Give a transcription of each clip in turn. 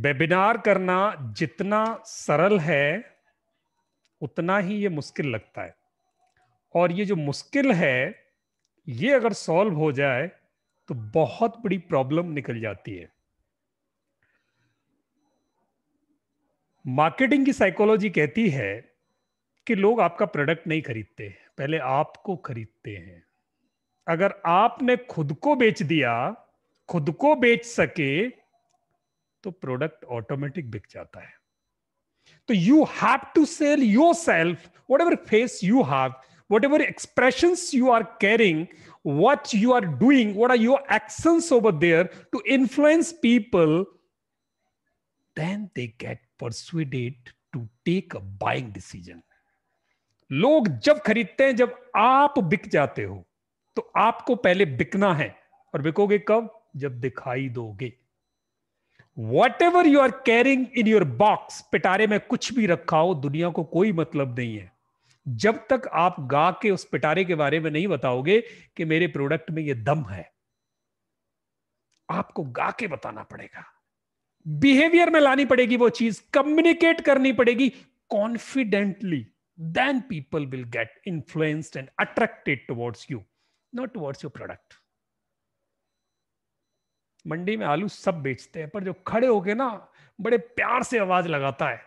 Webinar करना जितना सरल है उतना ही ये मुश्किल लगता है और ये जो मुश्किल है ये अगर सॉल्व हो जाए तो बहुत बड़ी प्रॉब्लम निकल जाती है मार्केटिंग की साइकोलॉजी कहती है कि लोग आपका प्रोडक्ट नहीं खरीदते पहले आपको खरीदते हैं अगर आपने खुद को बेच दिया खुद को बेच सके तो प्रोडक्ट ऑटोमेटिक बिक जाता है तो you have to sell yourself whatever face you have whatever expression you are carrying what you are doing what are your action over there to influence people then they get persuaded to take a buying decision लोग जब खरीदते हैं जब आप बिक जाते हो तो आपको पहले बिकना है और बिकोगे कब जब दिखाई दोगे whatever you are carrying in your box पिटारे में कुछ भी रखा हो दुनिया को कोई मतलब नहीं है जब तक आप गा के उस पिटारे के बारे में नहीं बताओगे कि मेरे प्रोडक्ट में ये दम है आपको गा के बताना पड़ेगा बिहेवियर में लानी पड़ेगी वो चीज कम्युनिकेट करनी पड़ेगी confidently then people will get influenced and attracted towards you not towards your product मंडी में आलू सब बेचते हैं पर जो खड़े होके ना बड़े प्यार से आवाज लगाता है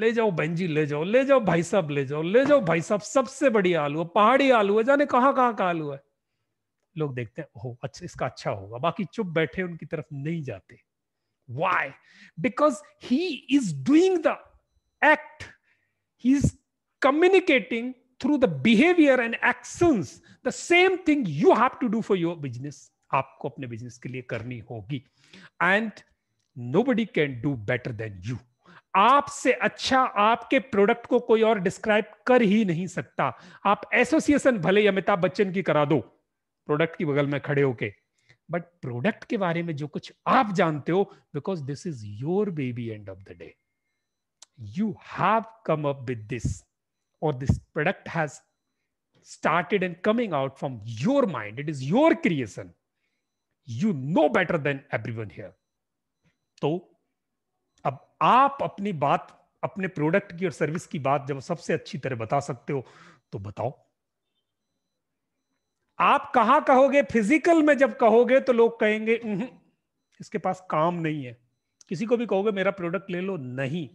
ले जाओ बंजी ले जाओ ले जाओ भाई साहब ले जाओ ले जाओ भाई साहब सबसे बड़ी आलू है पहाड़ी आलू है जाने कहाँ कहाँ का आलू है लोग देखते हैं ओह अच्छा इसका अच्छा होगा बाकी चुप बैठे उनकी तरफ नहीं जाते why because he is doing the act. He is communicating through the behaviour and actions. The same thing you have to do for your business आपको अपने बिजनेस के लिए करनी होगी and nobody can do better than you आपसे अच्छा आपके product को कोई और डिस्क्राइब कर ही नहीं सकता आप एसोसिएशन भले अमिताभ बच्चन की करा दो प्रोडक्ट की बगल में खड़े होके बट प्रोडक्ट के बारे में जो कुछ आप जानते हो because this is your baby end of the day you have come up with this और this product has started and coming out from your mind it is your creation you know better than everyone here तो अब आप अपनी बात अपने product की और service की बात जब सबसे अच्छी तरह बता सकते हो तो बताओ आप कहा कहोगे फिजिकल में जब कहोगे तो लोग कहेंगे इसके पास काम नहीं है किसी को भी कहोगे मेरा प्रोडक्ट ले लो नहीं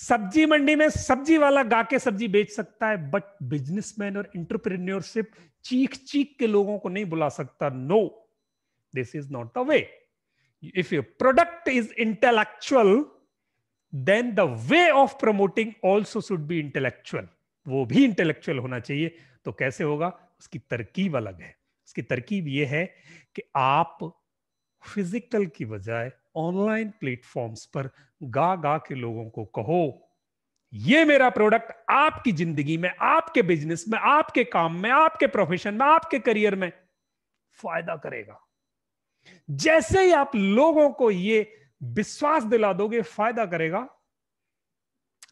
सब्जी मंडी में सब्जी वाला गा के सब्जी बेच सकता है बट बिजनेसमैन और इंटरप्रिन्योरशिप चीख चीख के लोगों को नहीं बुला सकता no no. This is not the way. If your product is intellectual, then the way of promoting also should be intellectual. वो भी इंटेलेक्चुअल होना चाहिए तो कैसे होगा उसकी तरकीब अलग है उसकी तरकीब ये है कि आप फिजिकल की बजाय ऑनलाइन प्लेटफॉर्म्स पर गा गा के लोगों को कहो ये मेरा प्रोडक्ट आपकी जिंदगी में आपके बिजनेस में आपके काम में आपके प्रोफेशन में आपके करियर में फायदा करेगा जैसे ही आप लोगों को ये विश्वास दिला दोगे फायदा करेगा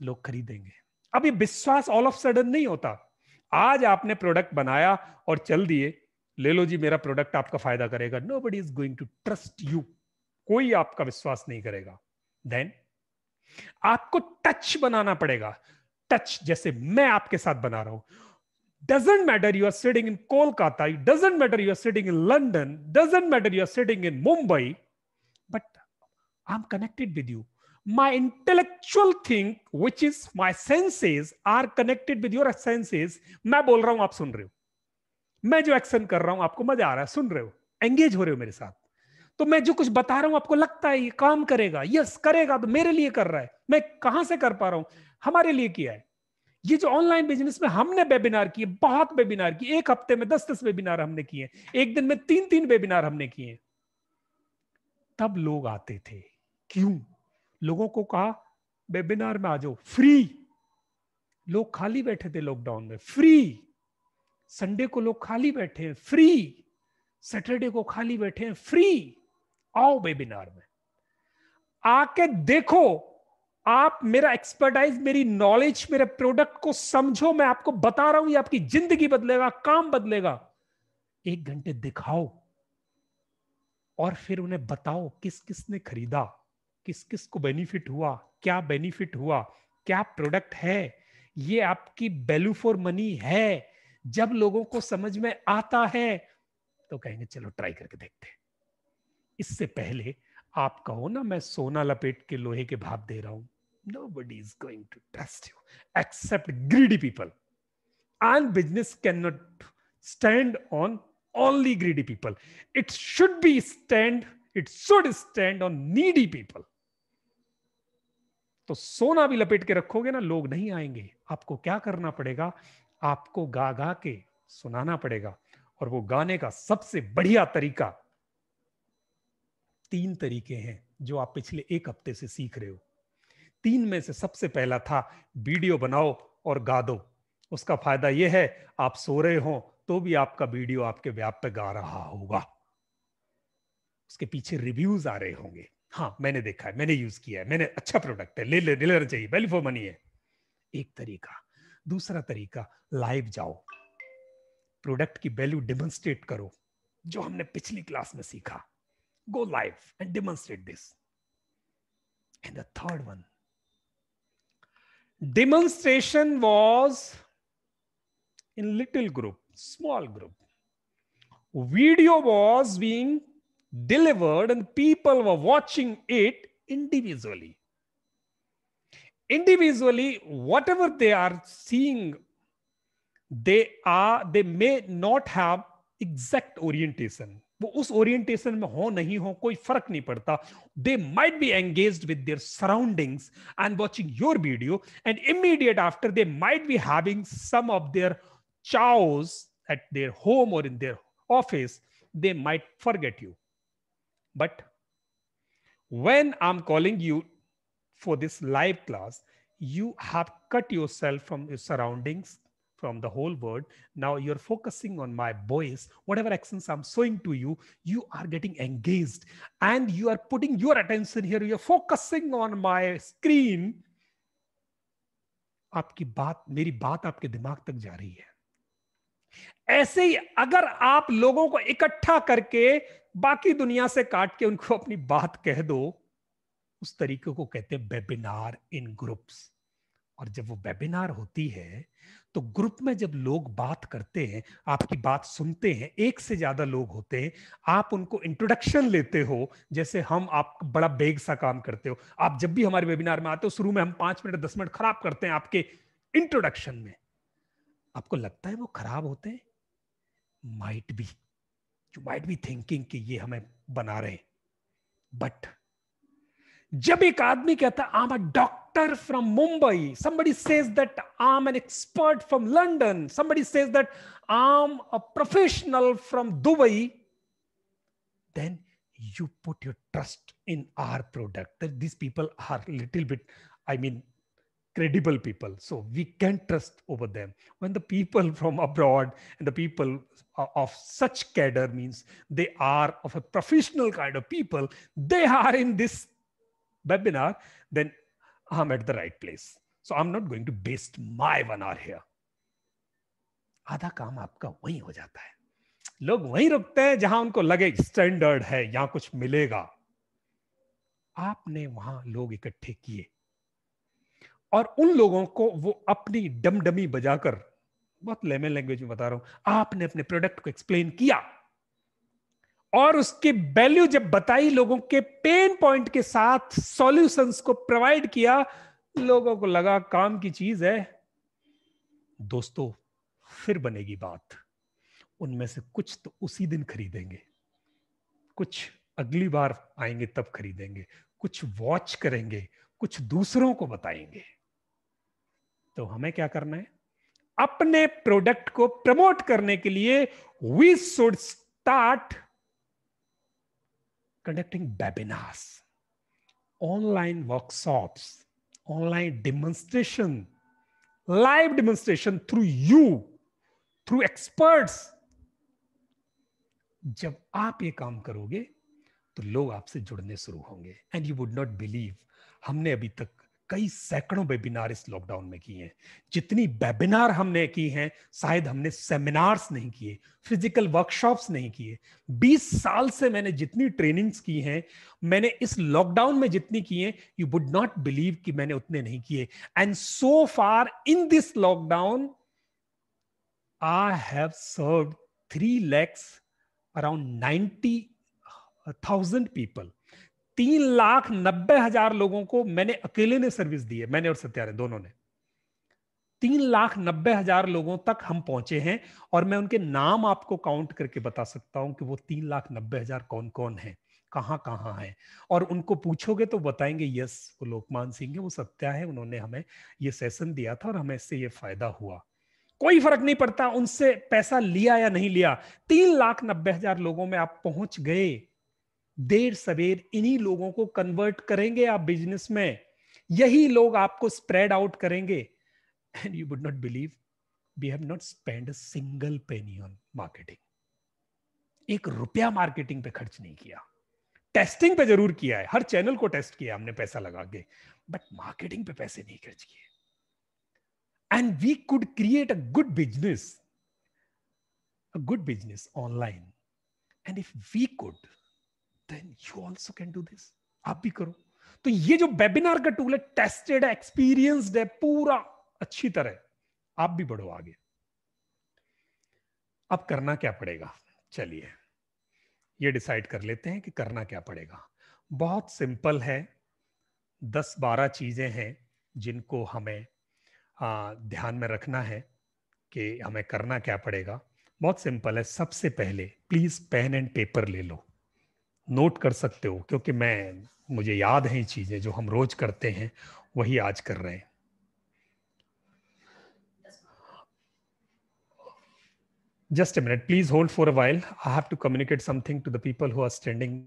लोग खरीदेंगे अब ये विश्वास ऑल ऑफ सडन नहीं होता आज आपने प्रोडक्ट बनाया और चल दिए ले लो जी मेरा प्रोडक्ट आपका फायदा करेगा nobody is going to trust you कोई आपका विश्वास नहीं करेगा देन आपको टच बनाना पड़ेगा टच जैसे मैं आपके साथ बना रहा हूं doesn't matter you are sitting in kolkata it doesn't matter you are sitting in london doesn't matter you are sitting in mumbai but i'm connected with you my intellectual thing which is my senses are connected with your senses मैं bol raha hu aap sun rahe ho मैं jo action kar raha hu aapko maza aa raha hai sun rahe ho engage ho rahe ho mere sath तो मैं जो कुछ बता रहा हूं आपको लगता है ये काम करेगा यस करेगा तो मेरे लिए कर रहा है मैं कहां से कर पा रहा हूं हमारे लिए किया है ये जो ऑनलाइन बिजनेस में हमने वेबिनार किए बहुत वेबिनार किए एक हफ्ते में दस दस वेबिनार हमने किए एक दिन में तीन तीन वेबिनार हमने किए तब लोग आते थे क्यों लोगों को कहा वेबिनार में आ जाओ फ्री लोग खाली बैठे थे लॉकडाउन में फ्री संडे को लोग खाली बैठे हैं फ्री सैटरडे को खाली बैठे हैं फ्री आओ वेबिनार में आके देखो आप मेरा एक्सपर्टाइज मेरी नॉलेज मेरे प्रोडक्ट को समझो मैं आपको बता रहा हूं ये आपकी जिंदगी बदलेगा काम बदलेगा एक घंटे दिखाओ और फिर उन्हें बताओ किस किस ने खरीदा किस किस को बेनिफिट हुआ क्या बेनिफिट हुआ क्या प्रोडक्ट है ये आपकी वैल्यू फॉर मनी है जब लोगों को समझ में आता है तो कहेंगे चलो ट्राई करके देखते हैं इससे पहले आप कहो ना मैं सोना लपेट के लोहे के भाप दे रहा हूं nobody is going to trust you except greedy people. And business cannot stand on only greedy people. It should be stand, it should stand on needy people. तो सोना भी लपेट के रखोगे ना लोग नहीं आएंगे आपको क्या करना पड़ेगा आपको गा गा के सुनाना पड़ेगा और वो गाने का सबसे बढ़िया तरीका तीन तरीके हैं जो आप पिछले एक हफ्ते से सीख रहे हो तीन में से सबसे पहला था वीडियो बनाओ और गा दो उसका फायदा यह है आप सो रहे हो तो भी आपका वीडियो आपके व्याप पे गा रहा होगा उसके पीछे रिव्यूज आ रहे होंगे हाँ मैंने देखा है मैंने यूज किया है मैंने अच्छा प्रोडक्ट है ले ले लेना चाहिए वैल्यू फॉर मनी है एक तरीका दूसरा तरीका लाइव जाओ प्रोडक्ट की वैल्यू डेमोन्स्ट्रेट करो जो हमने पिछली क्लास में सीखा go live and demonstrate this and the third one Demonstration was in little group, small group. Video was being delivered and people were watching it individually. Individually, whatever they are seeing, they are they may not have exact orientation वो उस orientation में हो नहीं हो कोई फर्क नहीं पड़ता they might be engage with their surroundings and watching your video and immediate after they might be having some of their चाउस एट देयर होम और in their office they might forget you but when i'm calling you for this live class you have cut yourself from your surroundings from the whole world. Now you're focusing on my voice, whatever accents I'm showing to you, you are getting engaged and you are putting your attention here. You're focusing on my screen. आपकी बात मेरी बात आपके दिमाग तक जा रही है ऐसे ही अगर आप लोगों को इकट्ठा करके बाकी दुनिया से काट के उनको अपनी बात कह दो उस तरीके को कहते हैं वेबिनार इन ग्रुप्स और जब वो वेबिनार होती है तो ग्रुप में जब लोग बात करते हैं आपकी बात सुनते हैं एक से ज्यादा लोग होते हैं आप उनको इंट्रोडक्शन लेते हो जैसे हम आप बड़ा बेग सा काम करते हो आप जब भी हमारे वेबिनार में आते हो शुरू में हम पांच मिनट दस मिनट खराब करते हैं आपके इंट्रोडक्शन में आपको लगता है वो खराब होते हैं might be you might be thinking कि ये हमें बना रहे बट जब एक आदमी कहता है am a doctor doctor from Mumbai. Somebody says that I'm an expert from London. Somebody says that I'm a professional from Dubai. Then you put your trust in our product. That these people are little bit, I mean, credible people. So we can trust over them. When the people from abroad and the people of such cadre means they are of a professional kind of people, they are in this webinar, then I'm at the right place. So I'm not going to waste my one hour here. आधा काम आपका वहीं हो जाता है लोग वहीं रुकते हैं जहां उनको लगे स्टैंडर्ड है यहां कुछ मिलेगा आपने वहां लोग इकट्ठे किए और उन लोगों को वो अपनी डमडमी बजाकर बहुत लेमन लैंग्वेज में बता रहा हूं आपने अपने प्रोडक्ट को एक्सप्लेन किया और उसकी वैल्यू जब बताई लोगों के पेन पॉइंट के साथ सॉल्यूशंस को प्रोवाइड किया लोगों को लगा काम की चीज है दोस्तों फिर बनेगी बात उनमें से कुछ तो उसी दिन खरीदेंगे कुछ अगली बार आएंगे तब खरीदेंगे कुछ वॉच करेंगे कुछ दूसरों को बताएंगे तो हमें क्या करना है अपने प्रोडक्ट को प्रमोट करने के लिए we should start conducting webinars, online workshops, online demonstration, live demonstration through you, through experts. जब आप ये काम करोगे तो लोग आपसे जुड़ने शुरू होंगे and you would not believe हमने अभी तक कई सैकड़ों वेबिनार इस लॉकडाउन में किए हैं जितनी वेबिनार हमने की हैं शायद हमने सेमिनार्स नहीं किए फिजिकल वर्कशॉप्स नहीं किए 20 साल से मैंने जितनी ट्रेनिंग्स की हैं मैंने इस लॉकडाउन में जितनी की हैं यू वुड नॉट बिलीव कि मैंने उतने नहीं किए and so far in this lockdown I have serve three lakhs around ninety thousand people तीन लाख नब्बे हजार लोगों को मैंने अकेले ने सर्विस दी है मैंने और सत्यारे दोनों ने तीन लाख नब्बे हजार लोगों तक हम पहुंचे हैं और मैं उनके नाम आपको काउंट करके बता सकता हूं कि वो तीन लाख नब्बे हजार कौन कौन है कहाँ कहाँ है और उनको पूछोगे तो बताएंगे यस वो लोकमान सिंह है वो सत्या है उन्होंने हमें ये सेशन दिया था और हमें इससे ये फायदा हुआ कोई फर्क नहीं पड़ता उनसे पैसा लिया या नहीं लिया तीन लाख नब्बे हजार लोगों में आप पहुंच गए देर सवेर इन्हीं लोगों को कन्वर्ट करेंगे आप बिजनेस में यही लोग आपको स्प्रेड आउट करेंगे and you would not believe we have not spend single penny on marketing एक रुपया मार्केटिंग पे खर्च नहीं किया टेस्टिंग पे जरूर किया है हर चैनल को टेस्ट किया हमने पैसा लगा के बट मार्केटिंग पे पैसे नहीं खर्च किए and we could create a good business a good business online and if we could then you also can do this आप भी करो तो ये जो वेबिनार का टूल है टेस्टेड है एक्सपीरियंस्ड है पूरा अच्छी तरह आप भी बढ़ो आगे अब करना क्या पड़ेगा चलिए ये डिसाइड कर लेते हैं कि करना क्या पड़ेगा बहुत सिंपल है दस बारह चीजें हैं जिनको हमें आ, ध्यान में रखना है कि हमें करना क्या पड़ेगा बहुत सिंपल है सबसे पहले प्लीज पेन एंड पेपर ले लो नोट कर सकते हो क्योंकि मैं मुझे याद है चीजें जो हम रोज करते हैं वही आज कर रहे हैं just a minute please hold for a while I have to communicate something to the people who are standing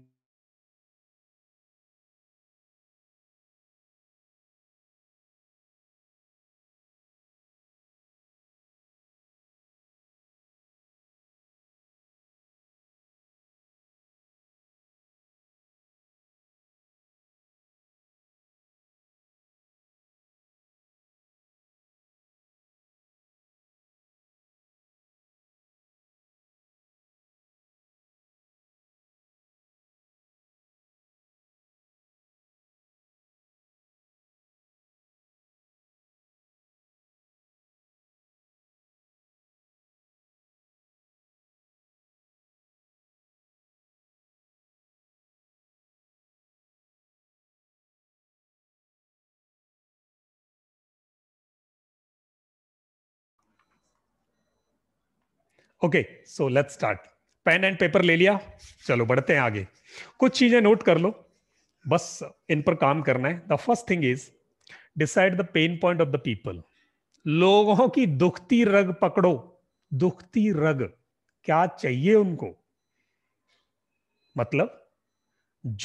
okay so let's start pen and paper ले लिया चलो बढ़ते हैं आगे कुछ चीजें नोट कर लो बस इन पर काम करना है the first thing is decide the pain point of the people लोगों की दुखती रग पकड़ो दुखती रग क्या चाहिए उनको मतलब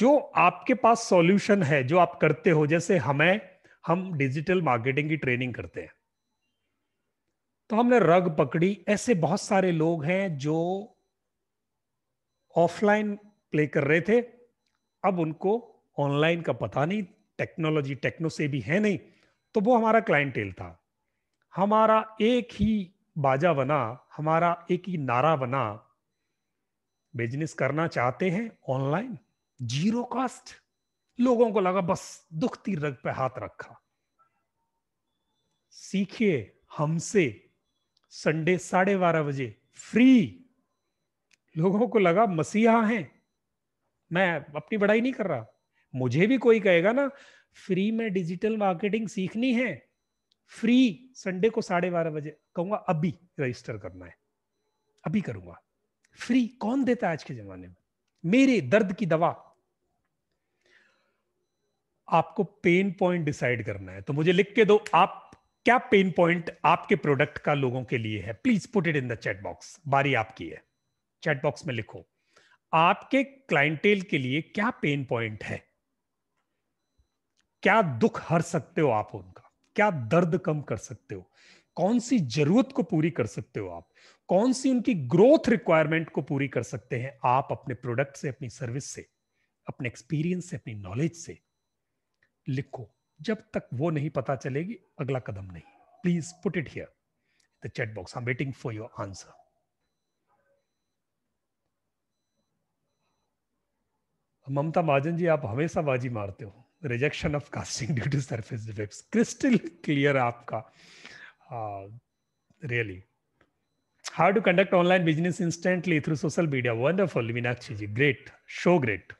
जो आपके पास सॉल्यूशन है जो आप करते हो जैसे हमें हम डिजिटल मार्केटिंग की ट्रेनिंग करते हैं तो हमने रग पकड़ी ऐसे बहुत सारे लोग हैं जो ऑफलाइन प्ले कर रहे थे अब उनको ऑनलाइन का पता नहीं टेक्नोलॉजी टेक्नो से भी है नहीं तो वो हमारा क्लाइंटेल था हमारा एक ही बाजा बना हमारा एक ही नारा बना बिजनेस करना चाहते हैं ऑनलाइन जीरो कॉस्ट लोगों को लगा बस दुखती रग पे हाथ रखा सीखिए हमसे संडे साढ़े बारह बजे फ्री लोगों को लगा मसीहा है मैं अपनी बड़ाई नहीं कर रहा मुझे भी कोई कहेगा ना फ्री में डिजिटल मार्केटिंग सीखनी है फ्री संडे को साढ़े बारह बजे कहूंगा अभी रजिस्टर करना है अभी करूंगा फ्री कौन देता है आज के जमाने में मेरे दर्द की दवा आपको पेन पॉइंट डिसाइड करना है तो मुझे लिख के दो आप क्या पेन पॉइंट आपके प्रोडक्ट का लोगों के लिए है please put it in the chat box बारी आपकी है चैट बॉक्स में लिखो आपके क्लाइंटेल के लिए क्या पेन पॉइंट है क्या दुख हर सकते हो आप उनका क्या दर्द कम कर सकते हो कौन सी जरूरत को पूरी कर सकते हो आप कौन सी उनकी ग्रोथ रिक्वायरमेंट को पूरी कर सकते हैं आप अपने प्रोडक्ट से अपनी सर्विस से अपने एक्सपीरियंस से अपनी नॉलेज से लिखो जब तक वो नहीं पता चलेगी अगला कदम नहीं please put it here the chat box I am waiting for your answer Mamta Mahajan ji आप हमेशा बाजी मारते हो rejection of casting due to surface defects crystal clear आपका really how to conduct online business instantly through social media wonderful Meenakshi ji great show great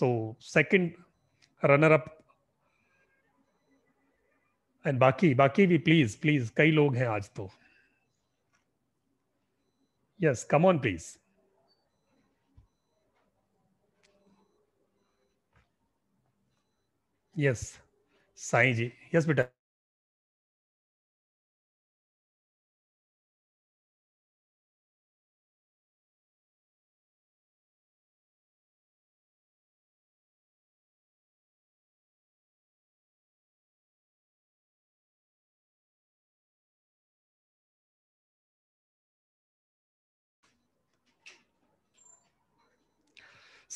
so second runner up and बाकी बाकी भी please please कई लोग हैं आज तो yes come on please yes Sai ji yes बेटा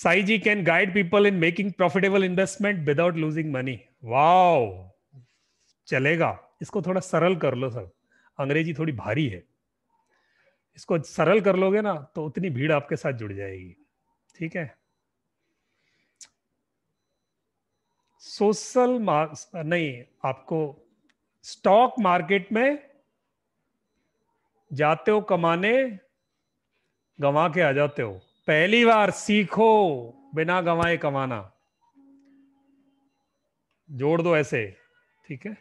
Sai ji can guide people in making profitable investment without losing money. Wow! चलेगा इसको थोड़ा सरल कर लो सर अंग्रेजी थोड़ी भारी है इसको सरल कर लोगे ना तो उतनी भीड़ आपके साथ जुड़ जाएगी ठीक है सोशल नहीं आपको स्टॉक मार्केट में जाते हो कमाने गवा के आ जाते हो पहली बार सीखो बिना गंवाए कमाना जोड़ दो ऐसे ठीक है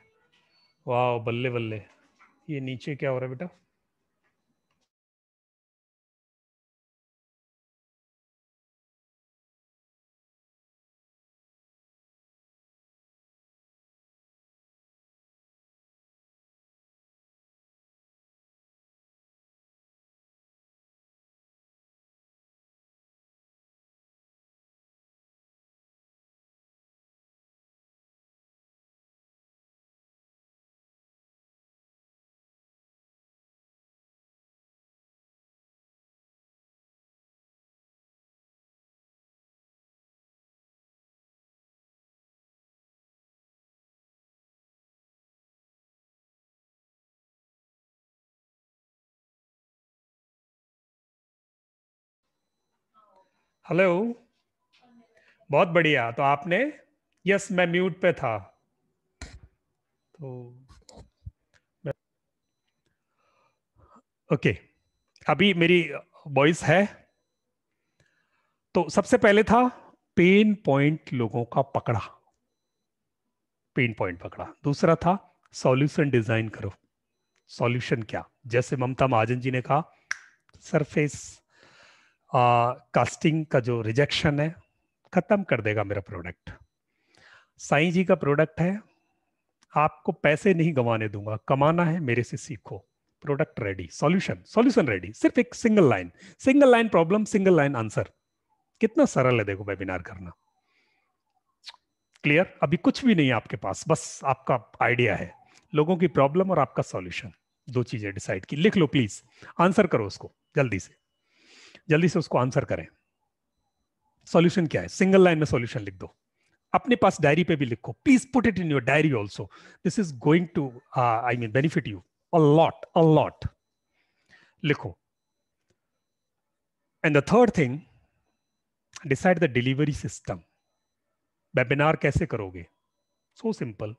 वाह बल्ले बल्ले ये नीचे क्या हो रहा है बेटा हेलो बहुत बढ़िया तो आपने यस मैं म्यूट पे था तो ओके अभी मेरी वॉइस है तो सबसे पहले था पेन पॉइंट लोगों का पकड़ा पेन पॉइंट पकड़ा दूसरा था सॉल्यूशन डिजाइन करो सॉल्यूशन क्या जैसे ममता महाजन जी ने कहा सरफेस कास्टिंग का जो रिजेक्शन है खत्म कर देगा मेरा प्रोडक्ट साईं जी का प्रोडक्ट है आपको पैसे नहीं गंवाने दूंगा कमाना है मेरे से सीखो product ready solution solution ready सिर्फ एक single line single line problem single line answer कितना सरल है देखो वेबिनार करना क्लियर अभी कुछ भी नहीं है आपके पास बस आपका आइडिया है लोगों की प्रॉब्लम और आपका सॉल्यूशन दो चीजें डिसाइड की लिख लो प्लीज आंसर करो उसको जल्दी से जल्दी से उसको आंसर करें सॉल्यूशन क्या है सिंगल लाइन में सॉल्यूशन लिख दो अपने पास डायरी पे भी लिखो please put it in your diary also this is going to I mean benefit you a lot a lot लिखो and the third thing decide the delivery system webinar कैसे करोगे सो सिंपल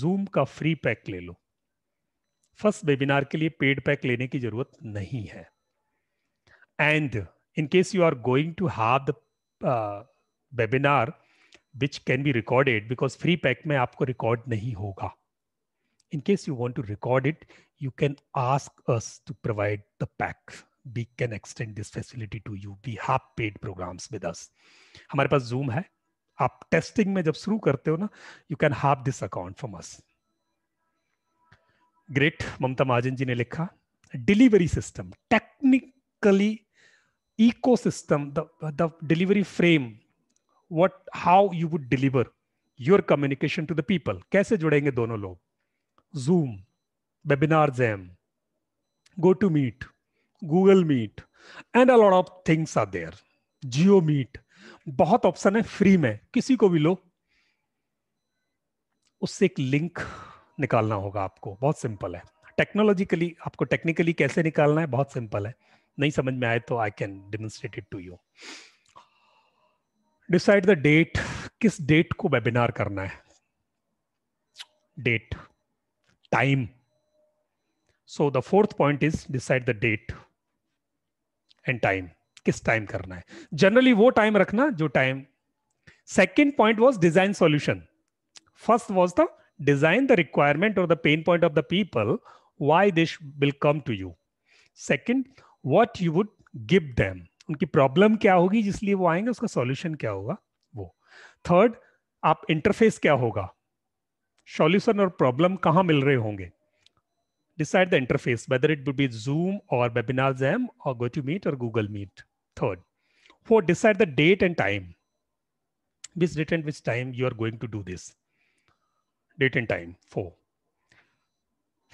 जूम का फ्री पैक ले लो first webinar के लिए paid pack लेने की जरूरत नहीं है And in case you are going to have the uh, webinar, which can be recorded because free pack mein aapko record nahi hoga In case you want to record it, you can ask us to provide the pack. We can extend this facility to you. We have paid programs with us. hamare paas Zoom hai aap testing mein jab shuru karte ho na you can have this account from us great mamta Mahajan ji ne likha delivery system technically ecosystem, the, the delivery frame, what how you would deliver your communication to the people. kaise judenge dono log Zoom, Webinar Jam, meet Google Meet, and a lot of things are there. Geo Meet, बहुत option है free में किसी को भी लो उससे एक link निकालना होगा आपको बहुत सिंपल है टेक्नोलॉजिकली आपको टेक्निकली कैसे निकालना है बहुत सिंपल है नहीं समझ में आए तो I can demonstrate it to you decide the date किस डेट को वेबिनार करना है date time so the fourth point is decide the date and time किस टाइम करना है जनरली वो टाइम रखना जो time second point was design solution first was the design the requirement और the pain point of the people why this will come to you second what you would give them उनकी problem क्या होगी जिसलिए वो आएंगे उसका solution क्या होगा वो थर्ड आप इंटरफेस क्या होगा सॉल्यूशन और प्रॉब्लम कहाँ मिल रहे होंगे decide the interface whether it would be Zoom और वेबिनार जैम और गो टू मीट और Google Meet third four decide the date and time which date and which time you are going to do this date and time four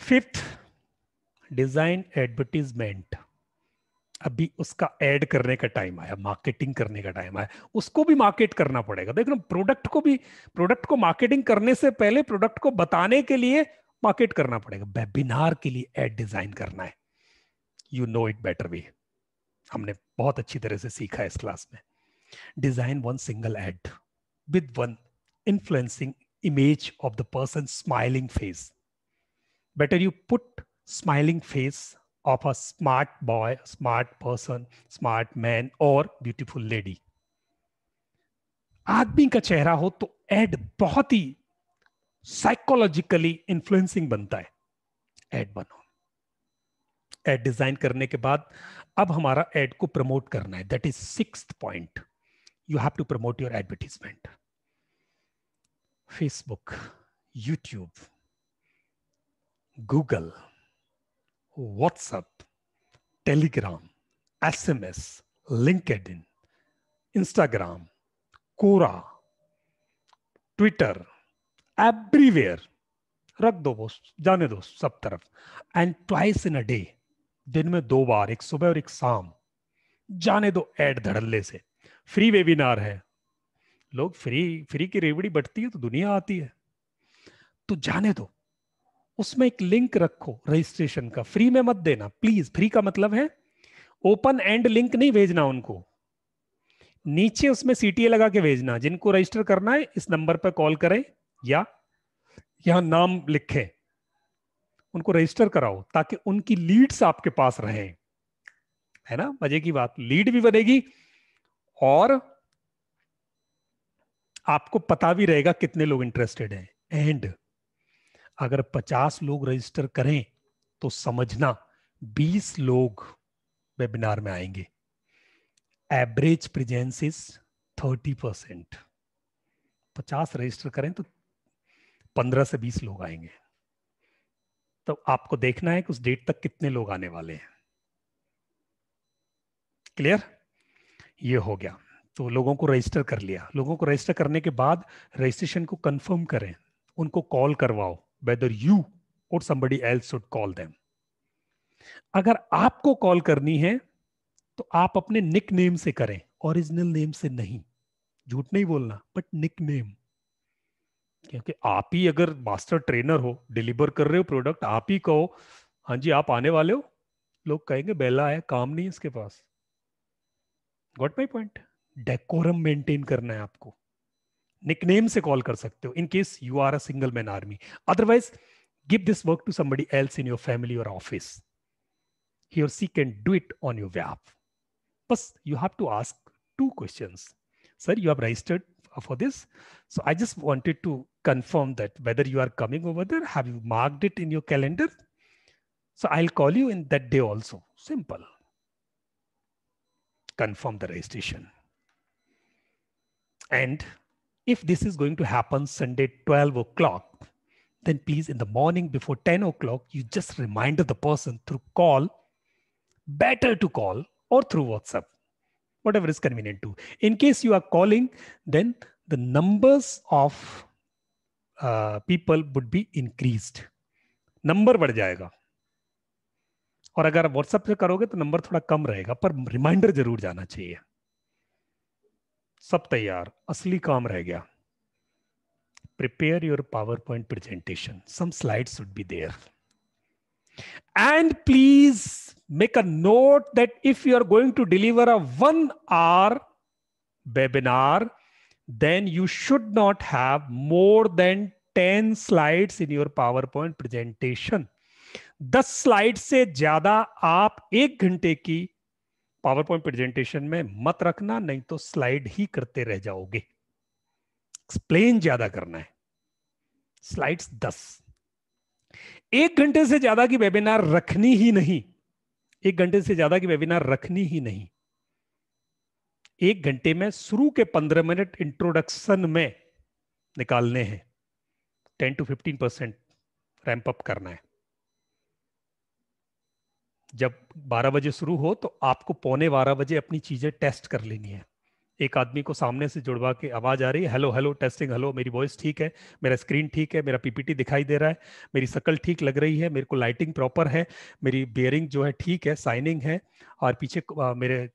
fifth design advertisement अभी उसका add करने का time आया marketing करने का time आया उसको भी मार्केट करना पड़ेगा देखो प्रोडक्ट को भी प्रोडक्ट को मार्केटिंग करने से पहले प्रोडक्ट को बताने के लिए मार्केट करना पड़ेगा वेबिनार के लिए एड डिजाइन करना है you know it better way हमने बहुत अच्छी तरह से सीखा है इस क्लास में design one single ad with one influencing image of the person smiling face better you put smiling face of a smart boy, smart person, smart man और beautiful lady. आदमी का चेहरा हो तो एड बहुत ही साइकोलॉजिकली इंफ्लुएंसिंग बनता है add बनो एड डिजाइन करने के बाद अब हमारा एड को प्रमोट करना है that is six point you have to promote your advertisement Facebook YouTube Google WhatsApp, Telegram, SMS, LinkedIn, Instagram Quora Twitter everywhere रख दो वो जाने दो सब तरफ and twice in a day दिन में दो बार एक सुबह और एक शाम जाने दो एड धड़ल्ले से फ्री वेबिनार है लोग फ्री फ्री की रेवड़ी बटती है तो दुनिया आती है तो जाने दो उसमें एक लिंक रखो रजिस्ट्रेशन का फ्री में मत देना प्लीज फ्री का मतलब है ओपन एंड लिंक नहीं भेजना उनको नीचे उसमें सीटीए लगा के भेजना जिनको रजिस्टर करना है इस नंबर पर कॉल करें या यहां नाम लिखें उनको रजिस्टर कराओ ताकि उनकी लीड्स आपके पास रहे है ना मजे की बात लीड भी बनेगी और आपको पता भी रहेगा कितने लोग इंटरेस्टेड हैं एंड अगर 50 लोग रजिस्टर करें तो समझना 20 लोग वेबिनार में आएंगे एवरेज प्रेजेंस इज 30 परसेंट पचास रजिस्टर करें तो 15 से 20 लोग आएंगे तो आपको देखना है कि उस डेट तक कितने लोग आने वाले हैं क्लियर ये हो गया तो लोगों को रजिस्टर कर लिया लोगों को रजिस्टर करने के बाद रजिस्ट्रेशन को कंफर्म करें उनको कॉल करवाओ whether you or somebody else should call them. अगर आपको कॉल करनी है तो आप अपने निक नेम से करें ओरिजिनल नेम से नहीं झूठ नहीं बोलना बट निक नेम क्योंकि आप ही अगर मास्टर ट्रेनर हो डिलीवर कर रहे हो प्रोडक्ट आप ही कहो हाँ जी आप आने वाले हो लोग कहेंगे बेला है काम नहीं इसके पास got my point decorum maintain करना है आपको nickname se call kar sakte ho in case you are a single man army otherwise give this work to somebody else in your family or office he or she can do it on your behalf Plus, you have to ask two questions sir you have registered for this so i just wanted to confirm that whether you are coming over there have you marked it in your calendar so i'll call you in that day also simple confirm the registration and if this is going to happen Sunday 12 o'clock, then please in the morning before 10 o'clock, you just remind the person through call, better to call or through WhatsApp, whatever is convenient to. In case you are calling, then the numbers of uh, people would be increased. Number बढ़ जाएगा और अगर WhatsApp से करोगे तो number थोड़ा कम रहेगा पर reminder जरूर जाना चाहिए सब तैयार असली काम रह गया prepare your PowerPoint presentation some slides would be there and please make a note that if you are going to deliver a one hour webinar then you should not have more than ten slides in your PowerPoint presentation दस slide से ज्यादा आप एक घंटे की power PowerPoint presentation में मत रखना नहीं तो स्लाइड ही करते रह जाओगे एक्सप्लेन ज्यादा करना है स्लाइड्स दस एक घंटे से ज्यादा की वेबिनार रखनी ही नहीं एक घंटे से ज्यादा की वेबिनार रखनी ही नहीं एक घंटे में शुरू के पंद्रह मिनट इंट्रोडक्शन में निकालने हैं ten to fifteen percent ramp up करना है जब बारह बजे शुरू हो तो आपको पौने बारह बजे अपनी चीजें टेस्ट कर लेनी है एक आदमी को सामने से जुड़वा के आवाज आ रही है हेलो हेलो टेस्टिंग हेलो मेरी वॉइस ठीक है मेरा स्क्रीन ठीक है मेरा पीपीटी दिखाई दे रहा है मेरी शक्ल ठीक लग रही है मेरे को लाइटिंग प्रॉपर है मेरी बियरिंग जो है ठीक है साइनिंग है और पीछे मेरे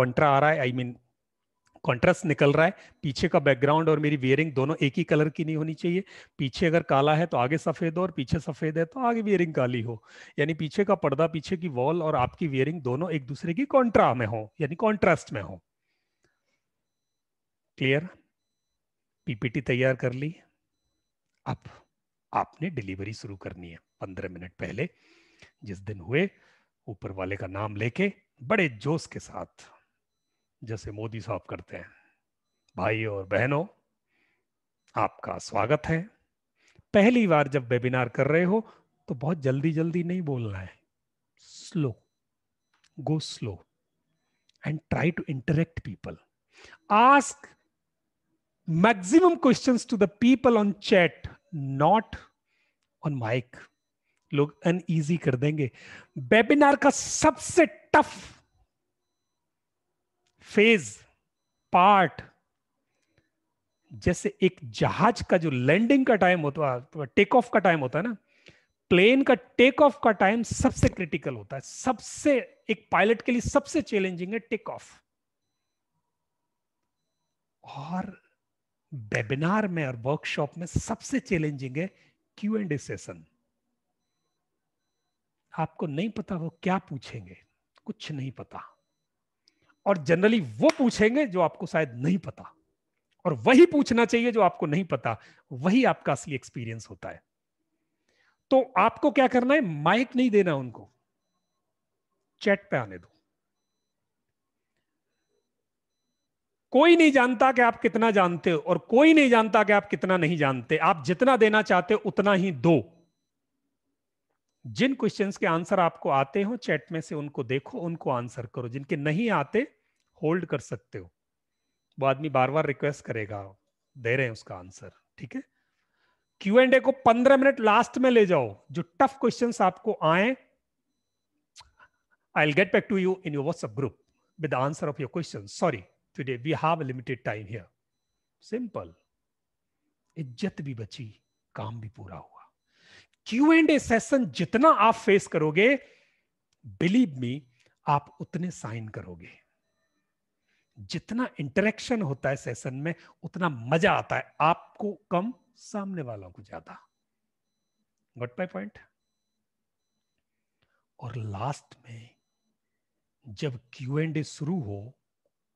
कॉन्ट्रा आ रहा है I I mean mean, contrast निकल रहा है पीछे का बैकग्राउंड और मेरी वियरिंग दोनों एक ही कलर की नहीं होनी चाहिए पीछे अगर काला है तो आगे सफेद हो और पीछे सफेद है तो आगे वियरिंग काली हो यानी पीछे का पर्दा पीछे की वॉल और आपकी वियरिंग दोनों एक दूसरे की कॉन्ट्रा में हो यानी कॉन्ट्रास्ट में हो क्लियर पीपीटी तैयार कर ली अब आपने डिलीवरी शुरू करनी है पंद्रह मिनट पहले जिस दिन हुए ऊपर वाले का नाम लेके बड़े जोश के साथ जैसे मोदी साहब करते हैं भाई और बहनों आपका स्वागत है पहली बार जब वेबिनार कर रहे हो तो बहुत जल्दी जल्दी नहीं बोलना है slow go slow and try to interact people ask maximum questions to the people on chat not on mike लोग अनईजी कर देंगे वेबिनार का सबसे टफ फेज पार्ट जैसे एक जहाज का जो लैंडिंग का टाइम होता है टेक तो ऑफ का टाइम होता है ना प्लेन का टेक ऑफ का टाइम सबसे क्रिटिकल होता है सबसे एक पायलट के लिए सबसे चैलेंजिंग है टेक ऑफ और वेबिनार में और वर्कशॉप में सबसे चैलेंजिंग है क्यू एंड ए सेशन आपको नहीं पता वो क्या पूछेंगे कुछ नहीं पता और जनरली वो पूछेंगे जो आपको शायद नहीं पता और वही पूछना चाहिए जो आपको नहीं पता वही आपका असली एक्सपीरियंस होता है तो आपको क्या करना है माइक नहीं देना उनको चैट पे आने दो कोई नहीं जानता कि आप कितना जानते हो और कोई नहीं जानता कि आप कितना नहीं जानते आप जितना देना चाहते हो उतना ही दो जिन क्वेश्चंस के आंसर आपको आते हो चैट में से उनको देखो उनको आंसर करो जिनके नहीं आते होल्ड कर सकते हो वो आदमी बार बार रिक्वेस्ट करेगा दे रहे हैं उसका आंसर ठीक है क्यू एंड ए को पंद्रह मिनट लास्ट में ले जाओ जो टफ क्वेश्चंस आपको आए I get back to you in your WhatsApp group with answer of your question sorry today we have limited time here simple इज्जत भी बची काम भी पूरा हो क्यू एंड ए सेशन जितना आप फेस करोगे बिलीव मी आप उतने साइन करोगे जितना इंटरेक्शन होता है सेशन में उतना मजा आता है आपको कम सामने वालों को ज्यादा गॉट माई पॉइंट और लास्ट में जब क्यू एंड ए शुरू हो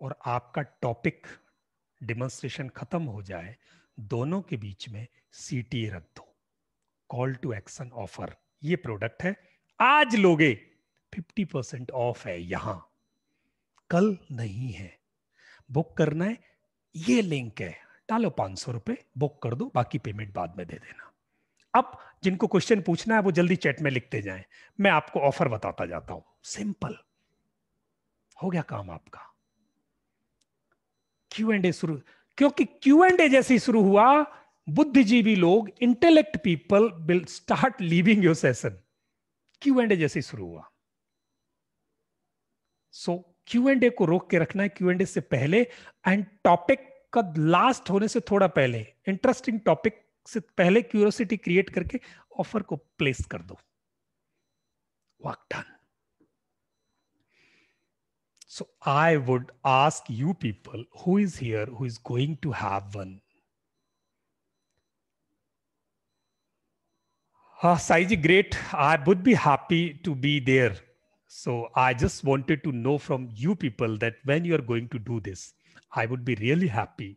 और आपका टॉपिक डिमोन्स्ट्रेशन खत्म हो जाए दोनों के बीच में सीटी रख दो कॉल टू एक्शन ऑफर ये प्रोडक्ट है आज लोगे 50 परसेंट ऑफ है यहां कल नहीं है बुक करना है ये लिंक है डालो पांच सौ रुपए बुक कर दो बाकी पेमेंट बाद में दे देना अब जिनको क्वेश्चन पूछना है वो जल्दी चैट में लिखते जाएं मैं आपको ऑफर बताता जाता हूं सिंपल हो गया काम आपका क्यू एंड ए शुरू क्योंकि क्यू एंड ए जैसे ही शुरू हुआ बुद्धिजीवी लोग intellect people will start living your session Q and A जैसे शुरू हुआ सो क्यू एंड ए को रोक के रखना है क्यू एंड ए से पहले एंड टॉपिक का लास्ट होने से थोड़ा पहले इंटरेस्टिंग टॉपिक से पहले क्यूरोसिटी क्रिएट करके ऑफर को प्लेस कर दो वाकटन So I would ask you people who is here who is going to have one Uh, Saiji, great. I would be happy to be there. So I just wanted to know from you people that when you are going to do this, I would be really happy.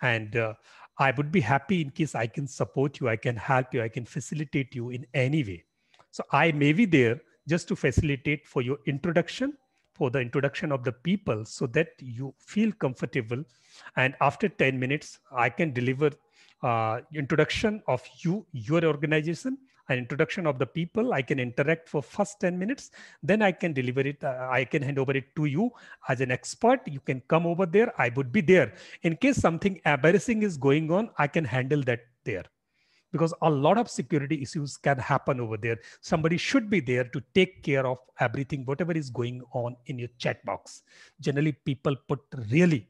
And uh, I would be happy in case I can support you, I can help you, I can facilitate you in any way. So I may be there just to facilitate for your introduction, for the introduction of the people, so that you feel comfortable. And after 10 minutes, I can deliver uh, introduction of you, your organization, an introduction of the people. I can interact for first 10 minutes. Then I can deliver it. Uh, I can hand over it to you as an expert. You can come over there. I would be there. In case something embarrassing is going on, I can handle that there because a lot of security issues can happen over there. Somebody should be there to take care of everything, whatever is going on in your chat box. Generally, people put really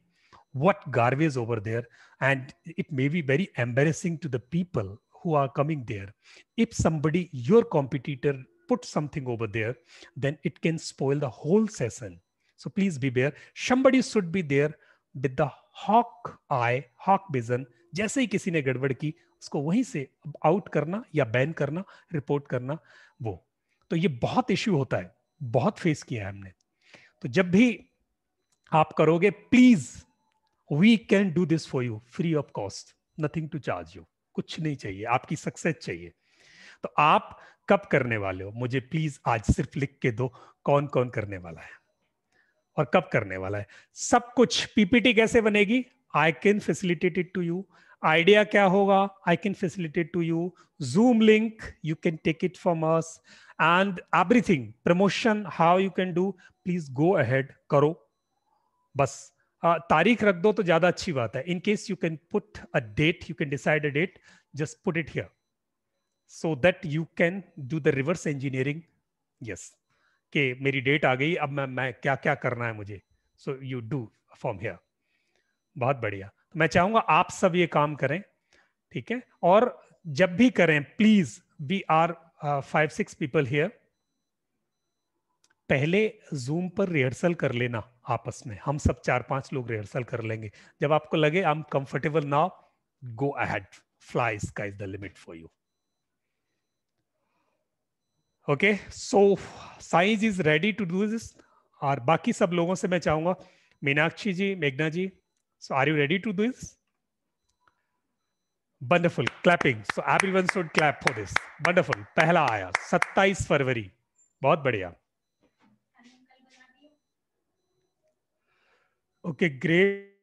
what garbage over there, and it may be very embarrassing to the people who are coming there if somebody your competitor put something over there then it can spoil the whole session so please be aware somebody should be there with the hawk eye hawk vision जैसे ही किसी ने गड़बड़ की उसको वहीं से out करना या बैन करना रिपोर्ट करना वो तो ये बहुत इश्यू होता है बहुत फेस किया है हमने तो जब भी आप करोगे please we can do this for you free of cost nothing to charge you कुछ नहीं चाहिए आपकी सक्सेस चाहिए तो आप कब करने वाले हो मुझे प्लीज आज सिर्फ लिख के दो कौन कौन करने वाला है और कब करने वाला है सब कुछ पीपीटी कैसे बनेगी I can facilitate it to you idea क्या होगा I can facilitate to you Zoom link you can take it from us and everything promotion how you can do please go ahead करो बस तारीख रख दो तो ज्यादा अच्छी बात है in case you can put a date you can decide a date just put it here so that you can do the reverse engineering yes कि मेरी डेट आ गई अब मैं मैं क्या क्या करना है मुझे so you do form here बहुत बढ़िया तो मैं चाहूंगा आप सब ये काम करें ठीक है और जब भी करें please we are five six people here पहले जूम पर रिहर्सल कर लेना आपस में हम सब चार पांच लोग रिहर्सल कर लेंगे जब आपको लगे I am comfortable now go ahead fly sky is the limit for you okay so size is ready to do this और बाकी सब लोगों से मैं चाहूंगा मीनाक्षी जी मेघना ji so are you ready to do this wonderful clapping so everyone should clap for this wonderful पहला आया 27 फरवरी बहुत बढ़िया Okay, great.